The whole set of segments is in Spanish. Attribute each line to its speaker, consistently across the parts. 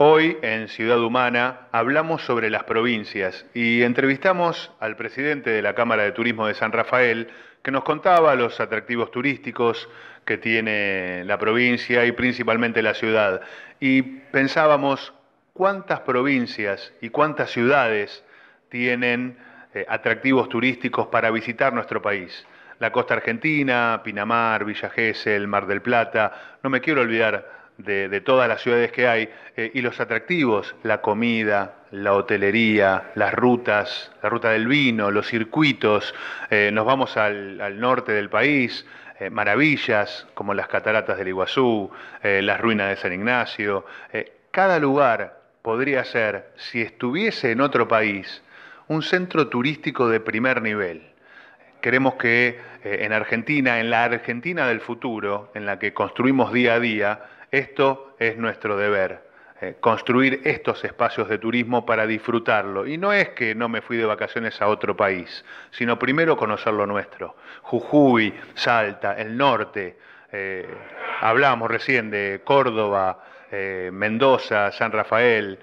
Speaker 1: Hoy en Ciudad Humana hablamos sobre las provincias y entrevistamos al presidente de la Cámara de Turismo de San Rafael que nos contaba los atractivos turísticos que tiene la provincia y principalmente la ciudad. Y pensábamos cuántas provincias y cuántas ciudades tienen eh, atractivos turísticos para visitar nuestro país la costa argentina, Pinamar, Villa Gesell, Mar del Plata, no me quiero olvidar de, todas las ciudades que hay, eh, y los atractivos, la comida, la hotelería, las rutas, la ruta del vino, los circuitos, eh, nos vamos al, norte del país, eh, maravillas como las cataratas del Iguazú, las ruinas de San Ignacio, cada lugar podría ser, si estuviese en otro país, un centro turístico de primer nivel. Queremos que en Argentina, en la Argentina del futuro, en la que construimos día a día, esto es nuestro deber, eh, construir estos espacios de turismo para disfrutarlo. Y no es que no me fui de vacaciones a otro país, sino primero conocer lo nuestro. Jujuy, Salta, el norte. Eh, hablábamos hablamos recién de Córdoba, eh, Mendoza, San Rafael.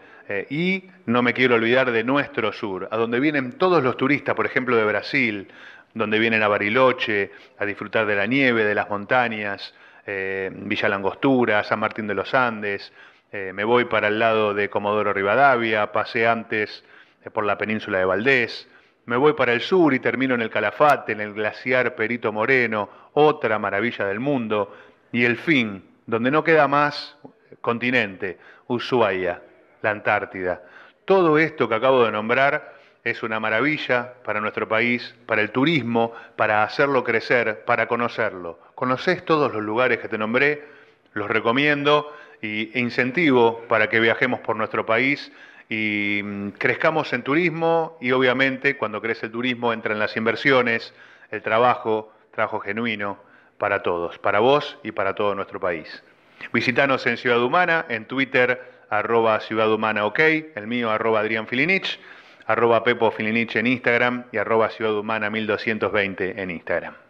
Speaker 1: y no me quiero olvidar de nuestro sur, a donde vienen todos los turistas, por ejemplo, de Brasil, donde vienen a Bariloche, a disfrutar de la nieve, de las montañas, eh, Villa Langostura, San Martín de los Andes, eh, me voy para el lado de Comodoro Rivadavia, pasé antes eh, por la península de Valdés, me voy para el sur y termino en el Calafate, en el glaciar Perito Moreno, otra maravilla del mundo, y el fin, donde no queda más continente, Ushuaia, la Antártida. Todo esto que acabo de nombrar es una maravilla para nuestro país, para el turismo, para hacerlo crecer, para conocerlo. Conoces todos los lugares que te nombré, los recomiendo e incentivo para que viajemos por nuestro país y mm, crezcamos en turismo y obviamente cuando crece el turismo entran las inversiones, el trabajo, trabajo genuino para todos, para vos y para todo nuestro país. Visítanos en Ciudad Humana, en Twitter, arroba Ciudad Humana OK, el mío arroba Adrián Filinich arroba Pepo en Instagram y arroba Ciudad Humana 1220 en Instagram.